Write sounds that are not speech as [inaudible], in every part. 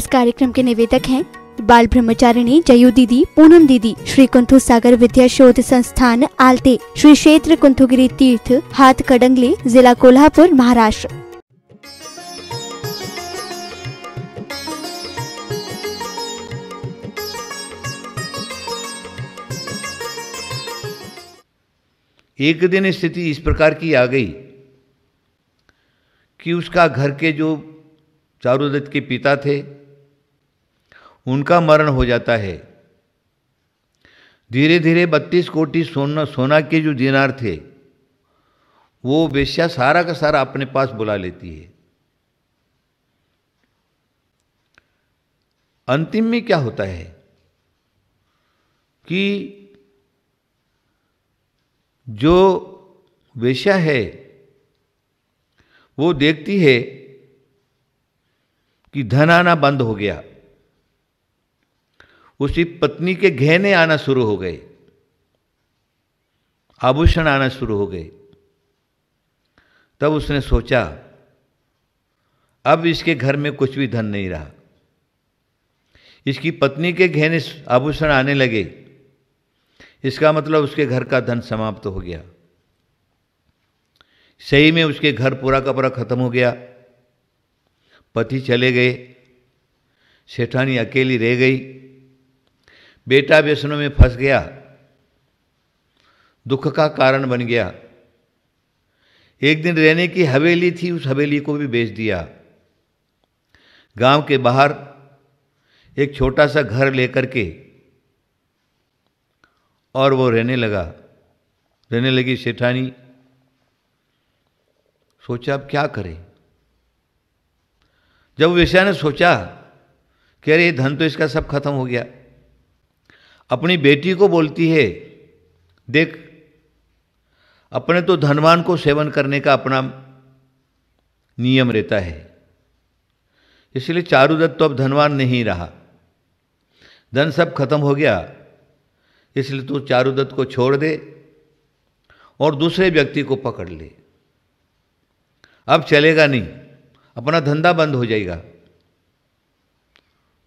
इस कार्यक्रम के निवेदक हैं बाल ब्रह्मचारिणी जयू दीदी पूनम दीदी श्री कुंथु सागर विद्या शोध संस्थान आलते श्री क्षेत्र कुंथुगिरी तीर्थ हाथ कडंगले जिला कोल्हापुर महाराष्ट्र एक दिन स्थिति इस प्रकार की आ गई कि उसका घर के जो चारुदत्त के पिता थे उनका मरण हो जाता है धीरे धीरे बत्तीस कोटि सोना सोना के जो दिनार थे वो वेश्या सारा का सारा अपने पास बुला लेती है अंतिम में क्या होता है कि जो वेश्या है वो देखती है कि धन आना बंद हो गया उसी पत्नी के गहने आना शुरू हो गए आभूषण आना शुरू हो गए तब उसने सोचा अब इसके घर में कुछ भी धन नहीं रहा इसकी पत्नी के गहने आभूषण आने लगे इसका मतलब उसके घर का धन समाप्त हो गया सही में उसके घर पूरा का पूरा खत्म हो गया पति चले गए सेठानी अकेली रह गई बेटा व्यसनों में फंस गया दुख का कारण बन गया एक दिन रहने की हवेली थी उस हवेली को भी बेच दिया गांव के बाहर एक छोटा सा घर लेकर के और वो रहने लगा रहने लगी सेठानी सोचा अब क्या करें जब वेश्या ने सोचा कि अरे धन तो इसका सब खत्म हो गया अपनी बेटी को बोलती है देख अपने तो धनवान को सेवन करने का अपना नियम रहता है इसलिए चारुदत्त तो अब धनवान नहीं रहा धन सब खत्म हो गया इसलिए तू चारुदत्त को छोड़ दे और दूसरे व्यक्ति को पकड़ ले अब चलेगा नहीं अपना धंधा बंद हो जाएगा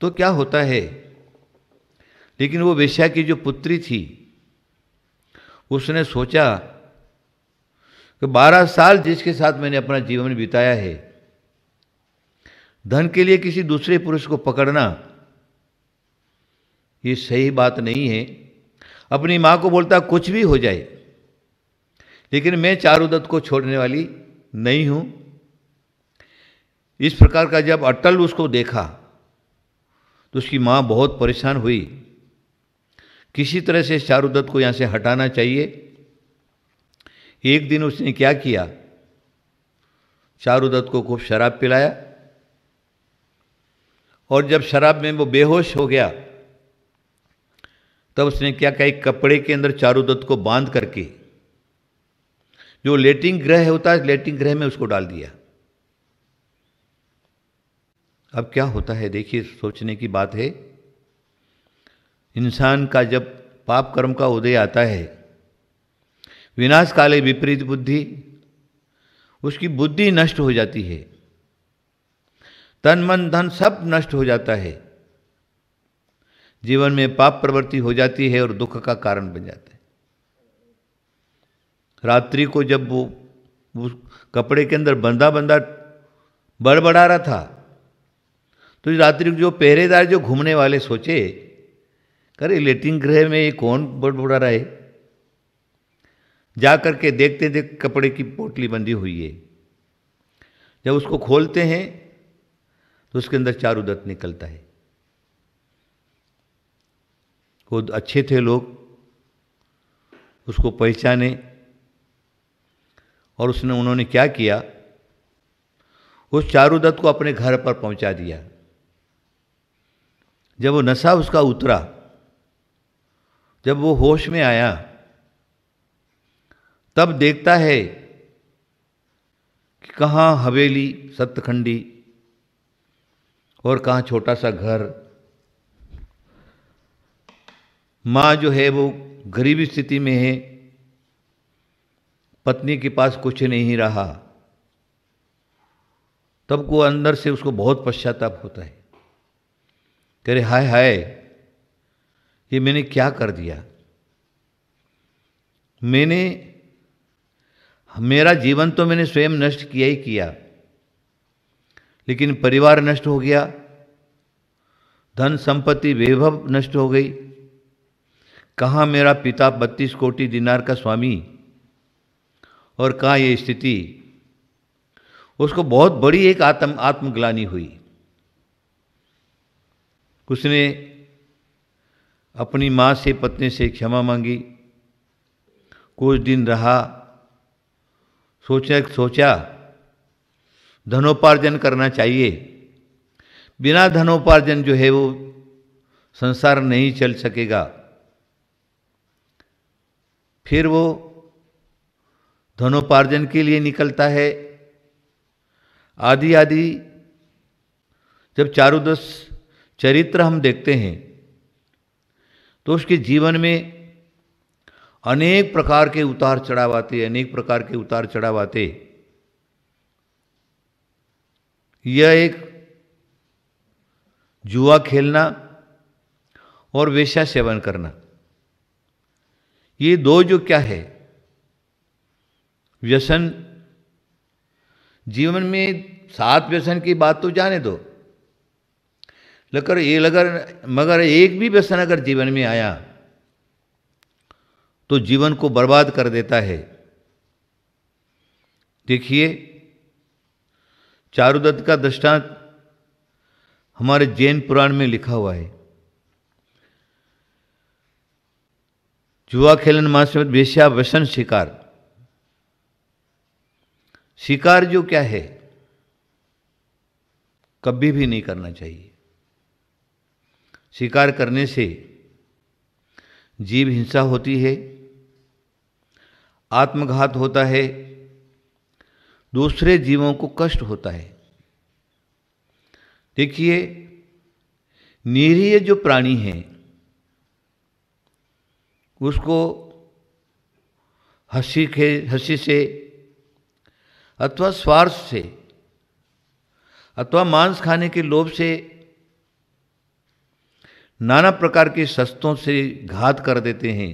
तो क्या होता है लेकिन वो वेश्या की जो पुत्री थी उसने सोचा कि बारह साल जिसके साथ मैंने अपना जीवन बिताया है धन के लिए किसी दूसरे पुरुष को पकड़ना ये सही बात नहीं है अपनी माँ को बोलता कुछ भी हो जाए लेकिन मैं चारुदत्त को छोड़ने वाली नहीं हूँ इस प्रकार का जब अटल उसको देखा तो उसकी माँ बहुत परेशान हुई किसी तरह से चारुदत्त को यहाँ से हटाना चाहिए एक दिन उसने क्या किया चारुदत्त को खूब शराब पिलाया और जब शराब में वो बेहोश हो गया तब उसने क्या कहा एक कपड़े के अंदर चारुदत्त को बांध करके जो लेटिंग ग्रह होता है लेटिंग ग्रह में उसको डाल दिया अब क्या होता है देखिए सोचने की बात है इंसान का जब पाप कर्म का उदय आता है विनाश काले विपरीत बुद्धि उसकी बुद्धि नष्ट हो जाती है तन मन धन सब नष्ट हो जाता है जीवन में पाप प्रवृत्ति हो जाती है और दुख का कारण बन जाता है रात्रि को जब वो उस कपड़े के अंदर बंदा बंदा बड़बड़ा रहा था तो रात्रि को जो पहरेदार जो घूमने वाले सोचे अरे लेटिन गृह में ये कौन बड़बड़ा रहा है जा करके के देखते देख कपड़े की पोटली बंधी हुई है जब उसको खोलते हैं तो उसके अंदर चारू दत्त निकलता है वो अच्छे थे लोग उसको पहचाने और उसने उन्होंने क्या किया उस चारू दत्त को अपने घर पर पहुंचा दिया जब वो नशा उसका उतरा जब वो होश में आया तब देखता है कि कहाँ हवेली सत्तखंडी और कहाँ छोटा सा घर माँ जो है वो गरीबी स्थिति में है पत्नी के पास कुछ नहीं रहा तब को अंदर से उसको बहुत पश्चाताप होता है तेरे हाय हाय ये मैंने क्या कर दिया मैंने मेरा जीवन तो मैंने स्वयं नष्ट किया ही किया लेकिन परिवार नष्ट हो गया धन संपत्ति वैभव नष्ट हो गई कहाँ मेरा पिता बत्तीस कोटि दिनार का स्वामी और कहाँ ये स्थिति उसको बहुत बड़ी एक आत्म आत्मग्लानी हुई उसने अपनी माँ से पत्नी से क्षमा मांगी कुछ दिन रहा सोचने सोचा धनोपार्जन करना चाहिए बिना धनोपार्जन जो है वो संसार नहीं चल सकेगा फिर वो धनोपार्जन के लिए निकलता है आदि आदि जब चारुदस चरित्र हम देखते हैं तो उसके जीवन में अनेक प्रकार के उतार चढ़ाव आते अनेक प्रकार के उतार चढ़ाव आते यह एक जुआ खेलना और वेश्या सेवन करना ये दो जो क्या है व्यसन जीवन में सात व्यसन की बात तो जाने दो लकर ये लगर मगर एक भी व्यसन अगर जीवन में आया तो जीवन को बर्बाद कर देता है देखिए चारुदत्त का दृष्टांत हमारे जैन पुराण में लिखा हुआ है जुआ खेलन में वेश्या व्यसन शिकार शिकार जो क्या है कभी भी नहीं करना चाहिए स्वीकार करने से जीव हिंसा होती है आत्मघात होता है दूसरे जीवों को कष्ट होता है देखिए निरीय जो प्राणी है उसको हंसी के हंसी से अथवा स्वार्थ से अथवा मांस खाने के लोभ से नाना प्रकार के शस्त्रों से घात कर देते हैं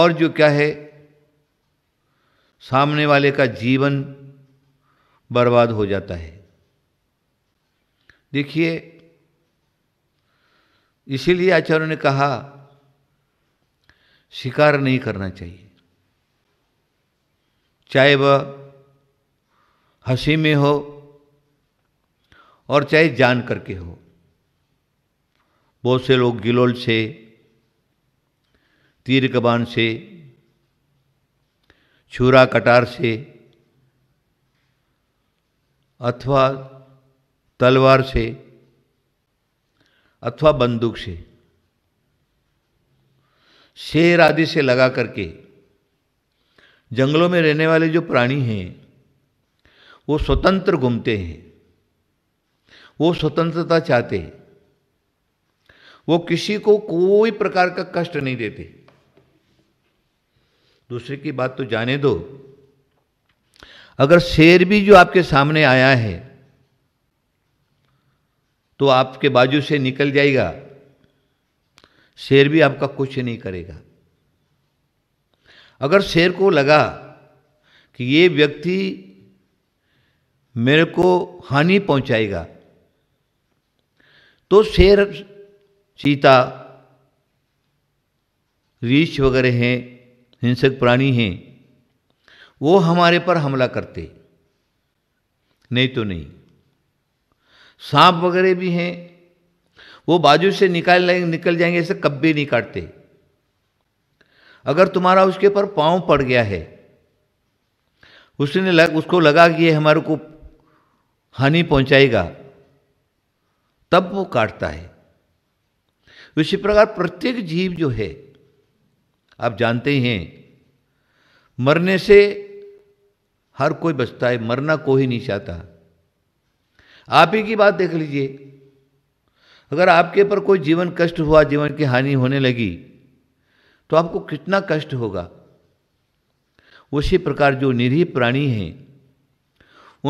और जो क्या है सामने वाले का जीवन बर्बाद हो जाता है देखिए इसीलिए आचार्यों ने कहा शिकार नहीं करना चाहिए चाहे वह हंसी में हो और चाहे जान करके हो बहुत से लोग गिलोल से तीर कबान से छुरा कटार से अथवा तलवार से अथवा बंदूक से शेर आदि से लगा करके जंगलों में रहने वाले जो प्राणी हैं वो स्वतंत्र घूमते हैं वो स्वतंत्रता चाहते हैं वो किसी को कोई प्रकार का कष्ट नहीं देते दूसरे की बात तो जाने दो अगर शेर भी जो आपके सामने आया है तो आपके बाजू से निकल जाएगा शेर भी आपका कुछ नहीं करेगा अगर शेर को लगा कि ये व्यक्ति मेरे को हानि पहुंचाएगा तो शेर चीता रीछ वगैरह हैं हिंसक प्राणी हैं वो हमारे पर हमला करते नहीं तो नहीं सांप वगैरह भी हैं वो बाजू से निकाल लेंगे निकल जाएंगे ऐसे भी नहीं काटते अगर तुम्हारा उसके पर पाँव पड़ गया है उसने लग उसको लगा कि ये हमारे को हानि पहुंचाएगा तब वो काटता है तो इसी प्रकार प्रत्येक जीव जो है आप जानते ही हैं मरने से हर कोई बचता है मरना कोई नहीं चाहता आप ही की बात देख लीजिए अगर आपके पर कोई जीवन कष्ट हुआ जीवन की हानि होने लगी तो आपको कितना कष्ट होगा उसी प्रकार जो निरीह प्राणी हैं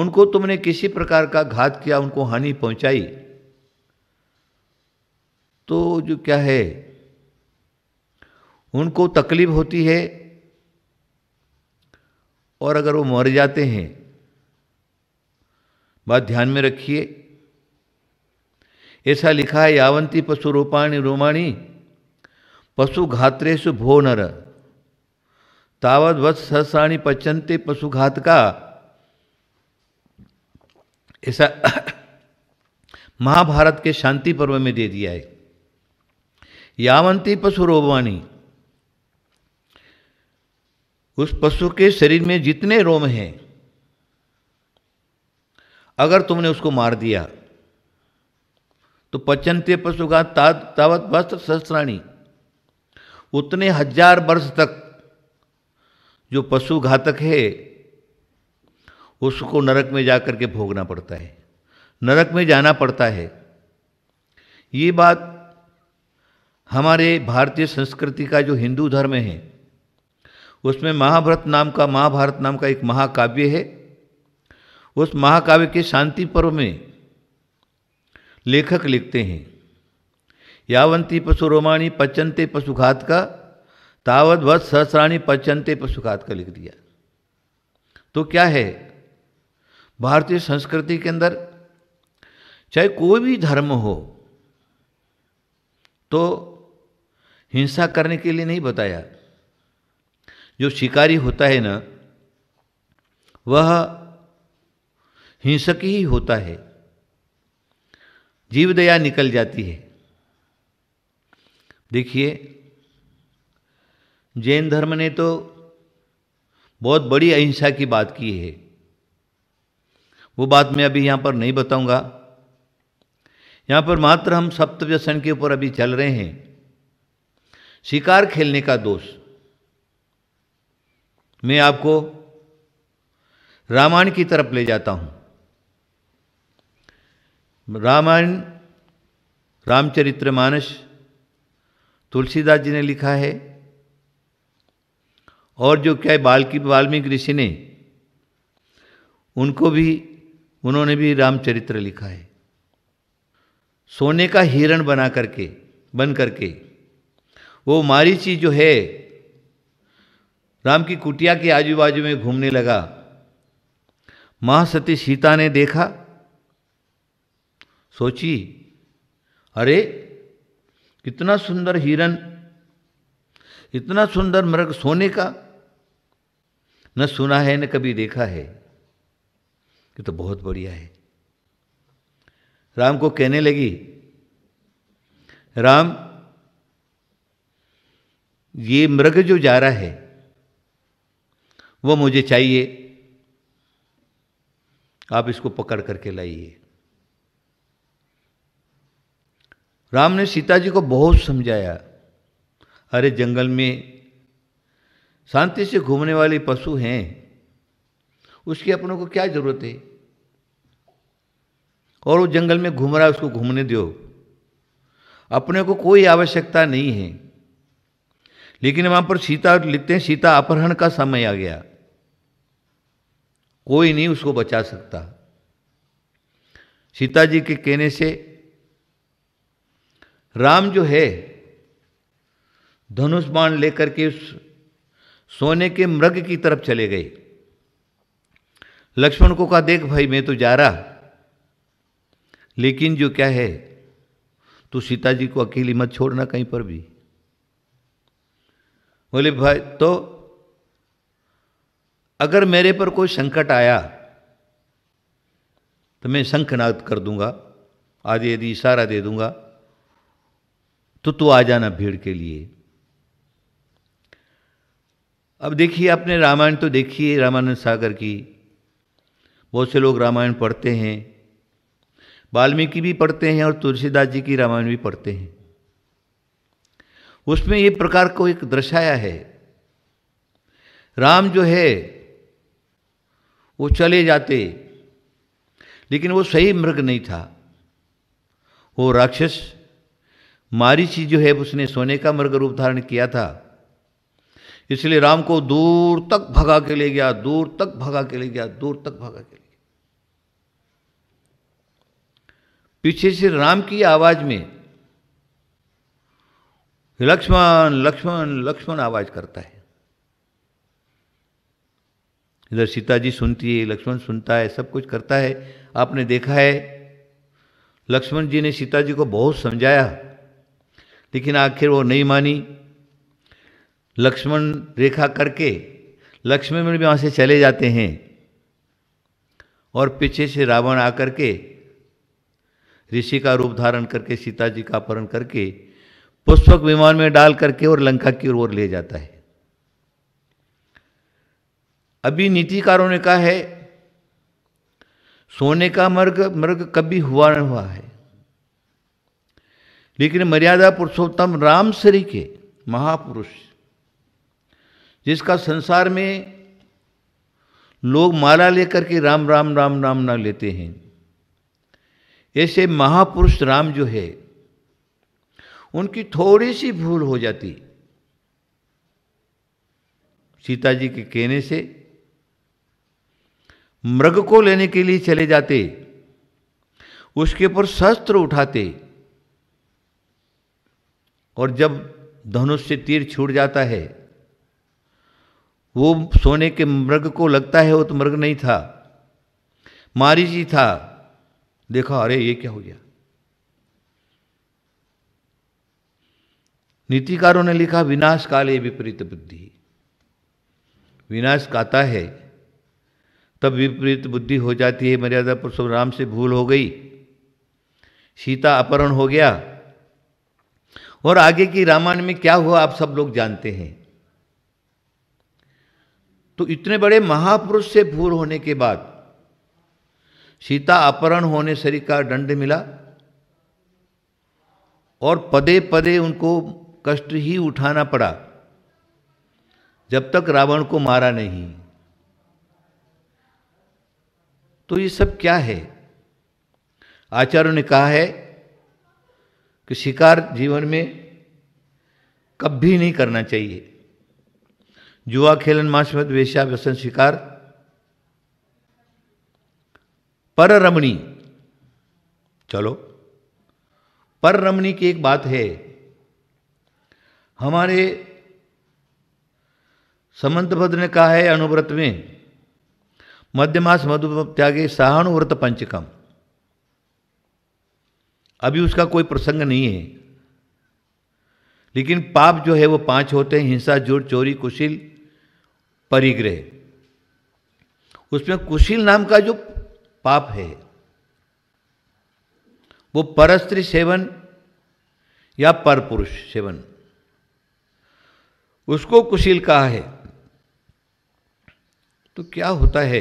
उनको तुमने किसी प्रकार का घात किया उनको हानि पहुंचाई तो जो क्या है उनको तकलीफ होती है और अगर वो मर जाते हैं बात ध्यान में रखिए ऐसा लिखा है यावंती पशु रूपाणी रोमाणी पशु घात्रेश भो नर तावत वत् सहसाणी पचनते पशु घात का ऐसा [coughs] महाभारत के शांति पर्व में दे दिया है यावंती पशु रोमानी उस पशु के शरीर में जितने रोम हैं अगर तुमने उसको मार दिया तो पचनते पशु का तावत वस्त्र शस्त्राणी उतने हजार वर्ष तक जो पशु घातक है उसको नरक में जाकर के भोगना पड़ता है नरक में जाना पड़ता है ये बात हमारे भारतीय संस्कृति का जो हिंदू धर्म है उसमें महाभारत नाम का महाभारत नाम का एक महाकाव्य है उस महाकाव्य के शांति पर्व में लेखक लिखते हैं यावंती पशु रोमाणी पचनते पशुघात का तावत वत सहस्राणी पचनते पशुघात का लिख दिया तो क्या है भारतीय संस्कृति के अंदर चाहे कोई भी धर्म हो तो हिंसा करने के लिए नहीं बताया जो शिकारी होता है ना वह हिंसक ही होता है जीव दया निकल जाती है देखिए जैन धर्म ने तो बहुत बड़ी अहिंसा की बात की है वो बात मैं अभी यहाँ पर नहीं बताऊँगा यहाँ पर मात्र हम सप्तव्यसन के ऊपर अभी चल रहे हैं शिकार खेलने का दोष मैं आपको रामायण की तरफ ले जाता हूँ रामायण रामचरित्र मानस तुलसीदास जी ने लिखा है और जो क्या बाल्की वाल्मीकि ऋषि ने उनको भी उन्होंने भी रामचरित्र लिखा है सोने का हिरण बना करके बन करके वो मारीची जो है राम की कुटिया के आजू बाजू में घूमने लगा महासती सीता ने देखा सोची अरे कितना सुंदर हिरन इतना सुंदर मृग सोने का न सुना है न कभी देखा है ये तो बहुत बढ़िया है राम को कहने लगी राम ये मृग जो जा रहा है वो मुझे चाहिए आप इसको पकड़ करके लाइए राम ने सीता जी को बहुत समझाया अरे जंगल में शांति से घूमने वाले पशु हैं उसकी अपनों को क्या जरूरत है और वो जंगल में घूम रहा है उसको घूमने दो अपने को कोई आवश्यकता नहीं है लेकिन वहां पर सीता लिखते हैं सीता अपहरण का समय आ गया कोई नहीं उसको बचा सकता सीता जी के कहने से राम जो है धनुष बाण लेकर के उस सोने के मृग की तरफ चले गए लक्ष्मण को कहा देख भाई मैं तो जा रहा लेकिन जो क्या है तू सीता जी को अकेली मत छोड़ना कहीं पर भी बोले भाई तो अगर मेरे पर कोई संकट आया तो मैं शंखनाद कर दूंगा आदि यदि इशारा दे दूंगा तो तू आ जाना भीड़ के लिए अब देखिए आपने रामायण तो देखी है रामानंद सागर की बहुत से लोग रामायण पढ़ते हैं वाल्मीकि भी पढ़ते हैं और तुलसीदास जी की रामायण भी पढ़ते हैं उसमें ये प्रकार को एक दर्शाया है राम जो है वो चले जाते लेकिन वो सही मृग नहीं था वो राक्षस चीज जो है उसने सोने का मृग रूप धारण किया था इसलिए राम को दूर तक भगा के ले गया दूर तक भगा के ले गया दूर तक भगा के ले गया पीछे से राम की आवाज में लक्ष्मण लक्ष्मण लक्ष्मण आवाज करता है इधर सीता जी सुनती है लक्ष्मण सुनता है सब कुछ करता है आपने देखा है लक्ष्मण जी ने सीता जी को बहुत समझाया लेकिन आखिर वो नहीं मानी लक्ष्मण रेखा करके लक्ष्मण भी वहाँ से चले जाते हैं और पीछे से रावण आकर के ऋषि का रूप धारण करके सीता जी का अपहरण करके पुष्पक विमान में डाल करके और लंका की ओर ले जाता है अभी नीतिकारों ने कहा है सोने का मर्ग मर्ग कभी हुआ न हुआ है लेकिन मर्यादा पुरुषोत्तम राम श्री के महापुरुष जिसका संसार में लोग माला लेकर के राम राम राम राम नाम लेते हैं ऐसे महापुरुष राम जो है उनकी थोड़ी सी भूल हो जाती सीता जी के कहने से मृग को लेने के लिए चले जाते उसके ऊपर शस्त्र उठाते और जब धनुष से तीर छूट जाता है वो सोने के मृग को लगता है वो तो मृग नहीं था मारी जी था देखा अरे ये क्या हो गया नीतिकारों ने लिखा विनाश काले विपरीत बुद्धि विनाश काता है तब विपरीत बुद्धि हो जाती है मर्यादा राम से भूल हो गई सीता अपहरण हो गया और आगे की रामायण में क्या हुआ आप सब लोग जानते हैं तो इतने बड़े महापुरुष से भूल होने के बाद सीता अपहरण होने शरीर का दंड मिला और पदे पदे उनको कष्ट ही उठाना पड़ा जब तक रावण को मारा नहीं तो ये सब क्या है आचार्यों ने कहा है कि शिकार जीवन में कभी नहीं करना चाहिए जुआ खेलन मांसमद वेश्या व्यसन शिकार पर रमणी चलो पर रमणी की एक बात है हमारे समंतभद ने कहा है अनुव्रत में मध्यमास मधु त्यागे सहानुव्रत पंचकम अभी उसका कोई प्रसंग नहीं है लेकिन पाप जो है वो पांच होते हैं हिंसा जोड़ चोरी कुशील परिग्रह उसमें कुशील नाम का जो पाप है वो परस्त्री सेवन या पर पुरुष सेवन उसको कुशील कहा है तो क्या होता है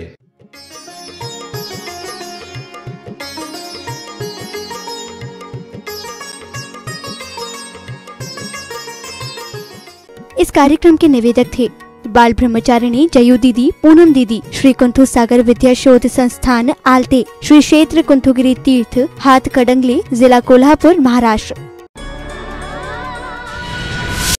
इस कार्यक्रम के निवेदक थे बाल ब्रह्मचारिणी जयू दीदी पूनम दीदी श्री कुंथु सागर विद्या शोध संस्थान आलते श्री क्षेत्र कुंथुगिरी तीर्थ हाथ कडंगले जिला कोल्हापुर महाराष्ट्र